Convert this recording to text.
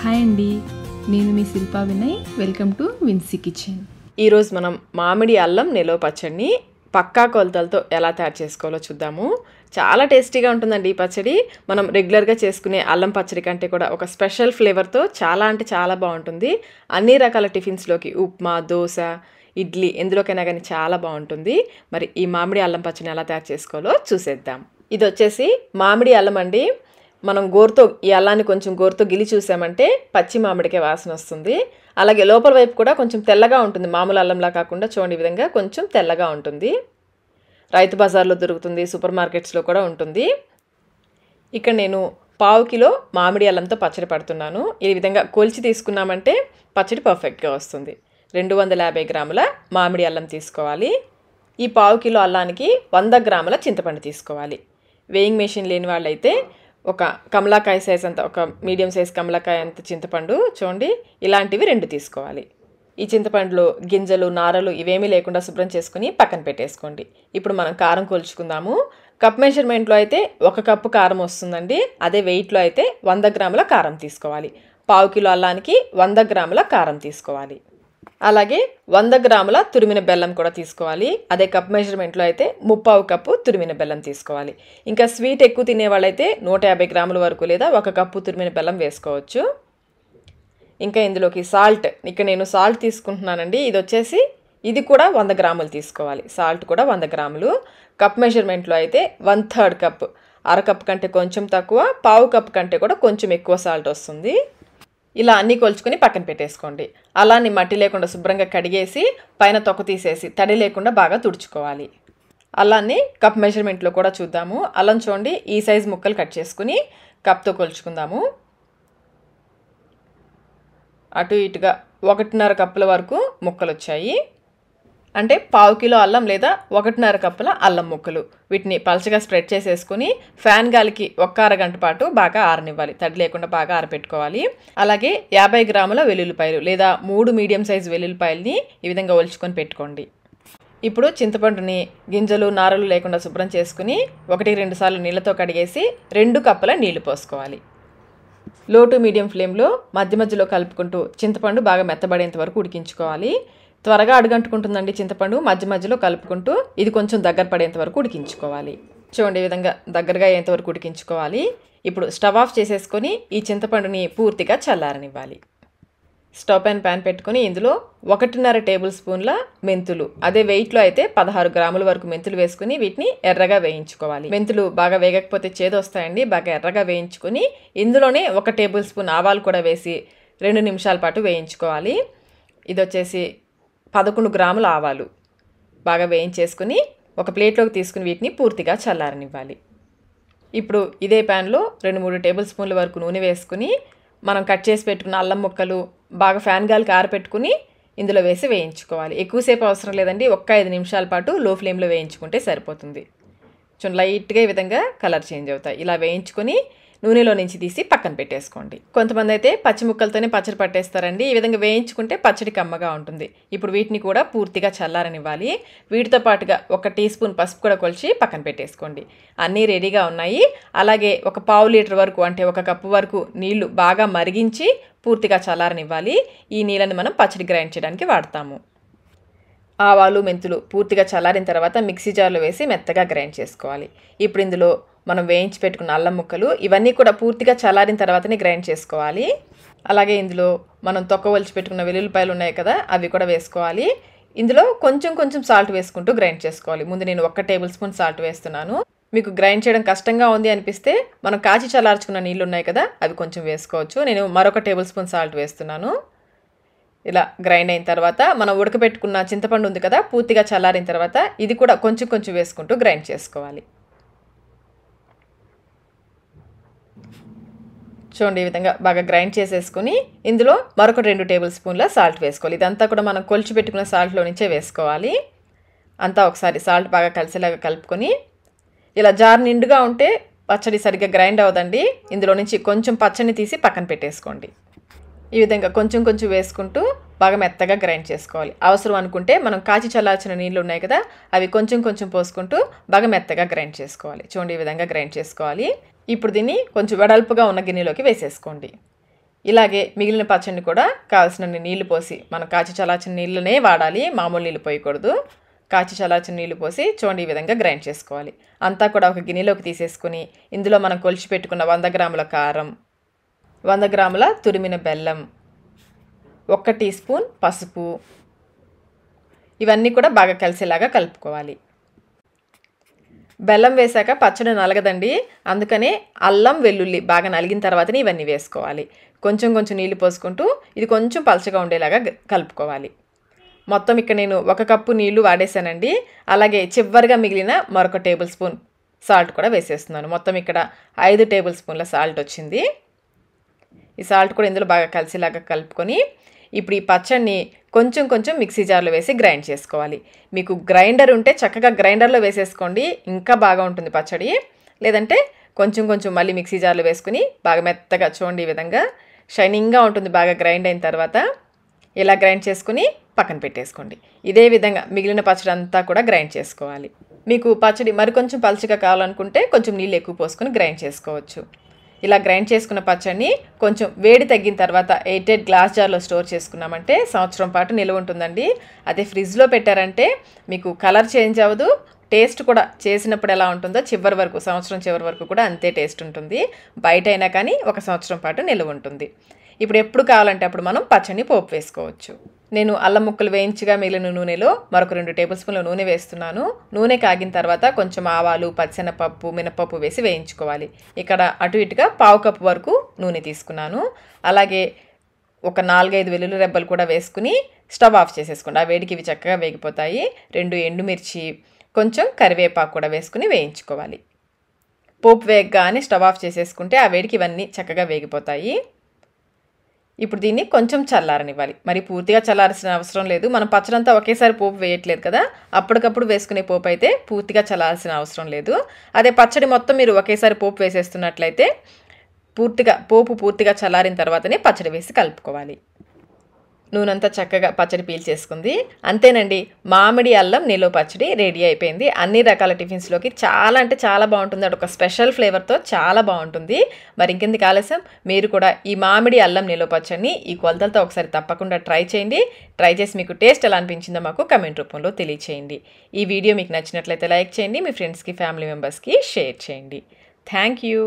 hi అండి నేను మీ Shilpa Vinay welcome to Vinsy kitchen ఈరోజు మనం మామిడి అల్లం నిలవ పచ్చడిని పక్కా కొలతలతో ఎలా తయారు చేసుకోవాలో చూద్దాము చాలా టేస్టీగా ఉంటుందండి ఈ పచ్చడి మనం రెగ్యులర్గా చేసుకునే అల్లం పచ్చడి కంటే కూడా ఒక స్పెషల్ ఫ్లేవర్తో చాలా అంటే చాలా బాగుంటుంది అన్ని రకాల టిఫిన్స్లోకి ఉప్మా దోశ ఇడ్లీ ఎందులోకైనా కానీ చాలా బాగుంటుంది మరి ఈ మామిడి అల్లం పచ్చడిని ఎలా తయారు చేసుకోవాలో చూసేద్దాం ఇది వచ్చేసి మామిడి అల్లం అండి మనం గోరుతో ఈ అల్లాన్ని కొంచెం గోరుతో గిలి చూసామంటే పచ్చి మామిడికే వాసన వస్తుంది అలాగే లోపల వైపు కూడా కొంచెం తెల్లగా ఉంటుంది మామూలు అల్లంలా కాకుండా చూడండి విధంగా కొంచెం తెల్లగా ఉంటుంది రైతు బజార్లో దొరుకుతుంది సూపర్ మార్కెట్స్లో కూడా ఉంటుంది ఇక్కడ నేను పావు కిలో మామిడి అల్లంతో పచ్చడి పడుతున్నాను ఈ విధంగా కొలిచి తీసుకున్నామంటే పచ్చడి పర్ఫెక్ట్గా వస్తుంది రెండు వందల యాభై గ్రాముల మామిడి అల్లం తీసుకోవాలి ఈ పావు కిలో అల్లానికి వంద గ్రాముల చింతపండు తీసుకోవాలి వేయింగ్ మెషిన్ లేని వాళ్ళైతే ఒక కమలాకాయ సైజ్ అంత ఒక మీడియం సైజ్ కమలాకాయ అంత చింతపండు చూడండి ఇలాంటివి రెండు తీసుకోవాలి ఈ చింతపండులో గింజలు నారలు ఇవేమీ లేకుండా శుభ్రం చేసుకుని పక్కన పెట్టేసుకోండి ఇప్పుడు మనం కారం కొలుచుకుందాము కప్ మెజర్మెంట్లో అయితే ఒక కప్పు కారం వస్తుందండి అదే వెయిట్లో అయితే వంద గ్రాముల కారం తీసుకోవాలి పావు కిలో అల్లానికి వంద గ్రాముల కారం తీసుకోవాలి అలాగే వంద గ్రాముల తురిమిన బెల్లం కూడా తీసుకోవాలి అదే కప్ మెజర్మెంట్లో అయితే ముప్పావు కప్పు తురిమిన బెల్లం తీసుకోవాలి ఇంకా స్వీట్ ఎక్కువ తినే వాళ్ళైతే నూట యాభై గ్రాముల వరకు లేదా ఒక కప్పు తురిమిన బెల్లం వేసుకోవచ్చు ఇంకా ఇందులోకి సాల్ట్ ఇక్కడ నేను సాల్ట్ తీసుకుంటున్నానండి ఇది వచ్చేసి ఇది కూడా వంద గ్రాములు తీసుకోవాలి సాల్ట్ కూడా వంద గ్రాములు కప్ మెజర్మెంట్లో అయితే వన్ థర్డ్ కప్ అర కప్ కంటే కొంచెం తక్కువ పావు కప్ కంటే కూడా కొంచెం ఎక్కువ సాల్ట్ వస్తుంది ఇలా అన్నీ కొలుచుకొని పక్కన పెట్టేసుకోండి అలానే మట్టి లేకుండా శుభ్రంగా కడిగేసి పైన తొక్క తీసేసి తడి లేకుండా బాగా తుడుచుకోవాలి అలానే కప్ మెజర్మెంట్లో కూడా చూద్దాము అల్లం చూడండి ఈ సైజ్ ముక్కలు కట్ చేసుకుని కప్తో కొలుచుకుందాము అటు ఇటుగా ఒకటిన్నర కప్పుల వరకు ముక్కలు వచ్చాయి అంటే పావు కిలో అల్లం లేదా ఒకటిన్నర కప్పుల అల్లం ముక్కలు వీటిని పలచగా స్ప్రెడ్ చేసేసుకుని ఫ్యాన్ గాలికి ఒక్క అరగంట పాటు బాగా ఆరనివ్వాలి తడి లేకుండా బాగా ఆరపెట్టుకోవాలి అలాగే యాభై గ్రాముల వెల్లుల్లిపాయలు లేదా మూడు మీడియం సైజు వెల్లుల్లిపాయలని ఈ విధంగా ఒలుచుకొని పెట్టుకోండి ఇప్పుడు చింతపండుని గింజలు నారలు లేకుండా శుభ్రం చేసుకుని ఒకటి రెండు సార్లు నీళ్ళతో కడిగేసి రెండు కప్పుల నీళ్లు పోసుకోవాలి లో టు మీడియం ఫ్లేమ్లో మధ్య మధ్యలో కలుపుకుంటూ చింతపండు బాగా మెత్తబడేంత వరకు ఉడికించుకోవాలి త్వరగా అడుగంటుకుంటుందండి చింతపండు మధ్య మధ్యలో కలుపుకుంటూ ఇది కొంచెం దగ్గర పడేంత వరకు ఉడికించుకోవాలి చూడండి ఈ విధంగా దగ్గరగా అయ్యేంత వరకు ఉడికించుకోవాలి ఇప్పుడు స్టవ్ ఆఫ్ చేసేసుకొని ఈ చింతపండుని పూర్తిగా చల్లారనివ్వాలి స్టవ్ అండ్ ప్యాన్ పెట్టుకుని ఇందులో ఒకటిన్నర టేబుల్ స్పూన్ల మెంతులు అదే వెయిట్లో అయితే పదహారు గ్రాముల వరకు మెంతులు వేసుకుని వీటిని ఎర్రగా వేయించుకోవాలి మెంతులు బాగా వేగకపోతే చేదు వస్తాయండి బాగా ఎర్రగా వేయించుకుని ఇందులోనే ఒక టేబుల్ స్పూన్ ఆవాలు కూడా వేసి రెండు నిమిషాల పాటు వేయించుకోవాలి ఇది వచ్చేసి పదకొండు గ్రాముల ఆవాలు బాగా వేయించేసుకుని ఒక ప్లేట్లోకి తీసుకుని వీటిని పూర్తిగా చల్లారనివ్వాలి ఇప్పుడు ఇదే ప్యాన్లో రెండు మూడు టేబుల్ స్పూన్ల వరకు నూనె వేసుకుని మనం కట్ చేసి పెట్టుకున్న అల్లం ముక్కలు బాగా ఫ్యాన్ గాలికి ఆరపెట్టుకుని ఇందులో వేసి వేయించుకోవాలి ఎక్కువసేపు అవసరం లేదండి ఒక్క ఐదు నిమిషాల పాటు లో ఫ్లేమ్లో వేయించుకుంటే సరిపోతుంది కొంచెం లైట్గా ఈ విధంగా కలర్ చేంజ్ అవుతాయి ఇలా వేయించుకొని నూనెలో నుంచి తీసి పక్కన పెట్టేసుకోండి కొంతమంది అయితే పచ్చి ముక్కలతోనే పచ్చడి పట్టేస్తారండి ఈ విధంగా వేయించుకుంటే పచ్చడి కమ్మగా ఉంటుంది ఇప్పుడు వీటిని కూడా పూర్తిగా చల్లారనివ్వాలి వీటితో పాటుగా ఒక టీ స్పూన్ పసుపు కూడా కొలిచి పక్కన పెట్టేసుకోండి అన్నీ రెడీగా ఉన్నాయి అలాగే ఒక పావు లీటర్ వరకు అంటే ఒక కప్పు వరకు నీళ్లు బాగా మరిగించి పూర్తిగా చల్లారనివ్వాలి ఈ నీళ్ళని మనం పచ్చడి గ్రైండ్ చేయడానికి వాడతాము ఆవాలు మెంతులు పూర్తిగా చల్లారిన తర్వాత మిక్సీ జార్లో వేసి మెత్తగా గ్రైండ్ చేసుకోవాలి ఇప్పుడు ఇందులో మనం వేయించి పెట్టుకున్న అల్లం ముక్కలు ఇవన్నీ కూడా పూర్తిగా చల్లారిన తర్వాతనే గ్రైండ్ చేసుకోవాలి అలాగే ఇందులో మనం తొక్కవలిచి పెట్టుకున్న వెల్లుల్లిపాయలు ఉన్నాయి కదా అవి కూడా వేసుకోవాలి ఇందులో కొంచెం కొంచెం సాల్ట్ వేసుకుంటూ గ్రైండ్ చేసుకోవాలి ముందు నేను ఒక్క టేబుల్ స్పూన్ సాల్ట్ వేస్తున్నాను మీకు గ్రైండ్ చేయడం కష్టంగా ఉంది అనిపిస్తే మనం కాచి చల్లార్చుకున్న నీళ్ళు ఉన్నాయి కదా అవి కొంచెం వేసుకోవచ్చు నేను మరొక టేబుల్ స్పూన్ సాల్ట్ వేస్తున్నాను ఇలా గ్రైండ్ అయిన తర్వాత మనం ఉడకబెట్టుకున్న చింతపండు ఉంది కదా పూర్తిగా చల్లారిన తర్వాత ఇది కూడా కొంచెం కొంచెం వేసుకుంటూ గ్రైండ్ చేసుకోవాలి చూడండి ఈ విధంగా బాగా గ్రైండ్ చేసేసుకుని ఇందులో మరొక రెండు టేబుల్ స్పూన్ల సాల్ట్ వేసుకోవాలి ఇదంతా కూడా మనం కొలిచి పెట్టుకున్న సాల్ట్లో నుంచే వేసుకోవాలి అంతా ఒకసారి సాల్ట్ బాగా కలిసేలాగా కలుపుకొని ఇలా జార్ నిండుగా ఉంటే పచ్చడి సరిగ్గా గ్రైండ్ అవదండి ఇందులో నుంచి కొంచెం పచ్చడిని తీసి పక్కన పెట్టేసుకోండి ఈ విధంగా కొంచెం కొంచెం వేసుకుంటూ బాగా మెత్తగా గ్రైండ్ చేసుకోవాలి అవసరం అనుకుంటే మనం కాచి చల్లాల్సిన నీళ్ళు ఉన్నాయి కదా అవి కొంచెం కొంచెం పోసుకుంటూ బాగా మెత్తగా గ్రైండ్ చేసుకోవాలి చూడండి ఈ విధంగా గ్రైండ్ చేసుకోవాలి ఇప్పుడు దీన్ని కొంచెం వెడల్పుగా ఉన్న గిన్నెలోకి వేసేసుకోండి ఇలాగే మిగిలిన పచ్చడిని కూడా కావాల్సినన్ని నీళ్లు పోసి మనం కాచి చలాచిన నీళ్ళనే వాడాలి మామూలు నీళ్ళు పోయకూడదు కాచి చలాచిన నీళ్లు పోసి చూడండి ఈ విధంగా గ్రైండ్ చేసుకోవాలి అంతా కూడా ఒక గిన్నెలోకి తీసేసుకుని ఇందులో మనం కొలిచి పెట్టుకున్న వంద గ్రాముల కారం వంద గ్రాముల తురిమిన బెల్లం ఒక్క టీ స్పూన్ పసుపు ఇవన్నీ కూడా బాగా కలిసేలాగా కలుపుకోవాలి బెల్లం వేశాక పచ్చడి నలగదండి అందుకనే అల్లం వెల్లుల్లి బాగా నలిగిన తర్వాతనే ఇవన్నీ వేసుకోవాలి కొంచెం కొంచెం నీళ్ళు పోసుకుంటూ ఇది కొంచెం పలచగా ఉండేలాగా కలుపుకోవాలి మొత్తం ఇక్కడ నేను ఒక కప్పు నీళ్లు వాడేశానండి అలాగే చివరిగా మిగిలిన మరొక టేబుల్ స్పూన్ సాల్ట్ కూడా వేసేస్తున్నాను మొత్తం ఇక్కడ ఐదు టేబుల్ స్పూన్ల సాల్ట్ వచ్చింది ఈ సాల్ట్ కూడా ఇందులో బాగా కలిసేలాగా కలుపుకొని ఇప్పుడు ఈ పచ్చడిని కొంచెం కొంచెం మిక్సీ జార్లో వేసి గ్రైండ్ చేసుకోవాలి మీకు గ్రైండర్ ఉంటే చక్కగా గ్రైండర్లో వేసేసుకోండి ఇంకా బాగా ఉంటుంది పచ్చడి లేదంటే కొంచెం కొంచెం మళ్ళీ మిక్సీ జార్లో వేసుకుని బాగా మెత్తగా చూడండి ఈ విధంగా షైనింగ్గా ఉంటుంది బాగా గ్రైండ్ అయిన తర్వాత ఇలా గ్రైండ్ చేసుకుని పక్కన పెట్టేసుకోండి ఇదే విధంగా మిగిలిన పచ్చడి అంతా కూడా గ్రైండ్ చేసుకోవాలి మీకు పచ్చడి మరికొంచెం పలుచగా కావాలనుకుంటే కొంచెం నీళ్ళు ఎక్కువ పోసుకొని గ్రైండ్ చేసుకోవచ్చు ఇలా గ్రైండ్ చేసుకున్న పచ్చడిని కొంచెం వేడి తగ్గిన తర్వాత ఎయిటెడ్ గ్లాస్ జార్లో స్టోర్ చేసుకున్నామంటే సంవత్సరం పాటు నిల్వ ఉంటుందండి అదే ఫ్రిడ్జ్లో పెట్టారంటే మీకు కలర్ చేంజ్ అవ్వదు టేస్ట్ కూడా చేసినప్పుడు ఎలా ఉంటుందో చివరి వరకు సంవత్సరం చివరి వరకు కూడా అంతే టేస్ట్ ఉంటుంది బయట అయినా కానీ ఒక సంవత్సరం పాటు నిల్వ ఉంటుంది ఇప్పుడు ఎప్పుడు కావాలంటే అప్పుడు మనం పచ్చడిని పోపు వేసుకోవచ్చు నేను అల్లం ముక్కలు వేయించిగా మిగిలిన నూనెలో మరొక రెండు టేబుల్ స్పూన్ల నూనె వేస్తున్నాను నూనె కాగిన తర్వాత కొంచెం ఆవాలు పచ్చెనపప్పు మినపప్పు వేసి వేయించుకోవాలి ఇక్కడ అటు ఇటుగా పావు కప్పు వరకు నూనె తీసుకున్నాను అలాగే ఒక నాలుగైదు వెల్లుల్లి రెబ్బలు కూడా వేసుకుని స్టవ్ ఆఫ్ చేసేసుకోండి ఆ వేడికి ఇవి చక్కగా వేగిపోతాయి రెండు ఎండుమిర్చి కొంచెం కరివేపాకు కూడా వేసుకుని వేయించుకోవాలి పోపు వేగగానే స్టవ్ ఆఫ్ చేసేసుకుంటే ఆ వేడికి ఇవన్నీ చక్కగా వేగిపోతాయి ఇప్పుడు దీన్ని కొంచెం చల్లారనివ్వాలి మరి పూర్తిగా చల్లాల్సిన అవసరం లేదు మనం పచ్చడంతా ఒకేసారి పోపు వేయట్లేదు కదా అప్పటికప్పుడు వేసుకునే పోపు అయితే పూర్తిగా చల్లాల్సిన అవసరం లేదు అదే పచ్చడి మొత్తం మీరు ఒకేసారి పోపు వేసేస్తున్నట్లయితే పూర్తిగా పోపు పూర్తిగా చల్లారిన తర్వాతనే పచ్చడి వేసి కలుపుకోవాలి అంతా చక్కగా పచ్చడి పీల్చేసుకుంది అంతేనండి మామిడి అల్లం నిలువ పచ్చడి రెడీ అయిపోయింది అన్ని రకాల టిఫిన్స్లోకి చాలా అంటే చాలా బాగుంటుంది అది ఒక స్పెషల్ ఫ్లేవర్తో చాలా బాగుంటుంది మరి ఇంకెందుకు ఆలస్యం మీరు కూడా ఈ మామిడి అల్లం నిలువ పచ్చడిని ఈ కొలతలతో ఒకసారి తప్పకుండా ట్రై చేయండి ట్రై చేసి మీకు టేస్ట్ ఎలా అనిపించిందో మాకు కమెంట్ రూపంలో తెలియచేయండి ఈ వీడియో మీకు నచ్చినట్లయితే లైక్ చేయండి మీ ఫ్రెండ్స్కి ఫ్యామిలీ మెంబర్స్కి షేర్ చేయండి థ్యాంక్ యూ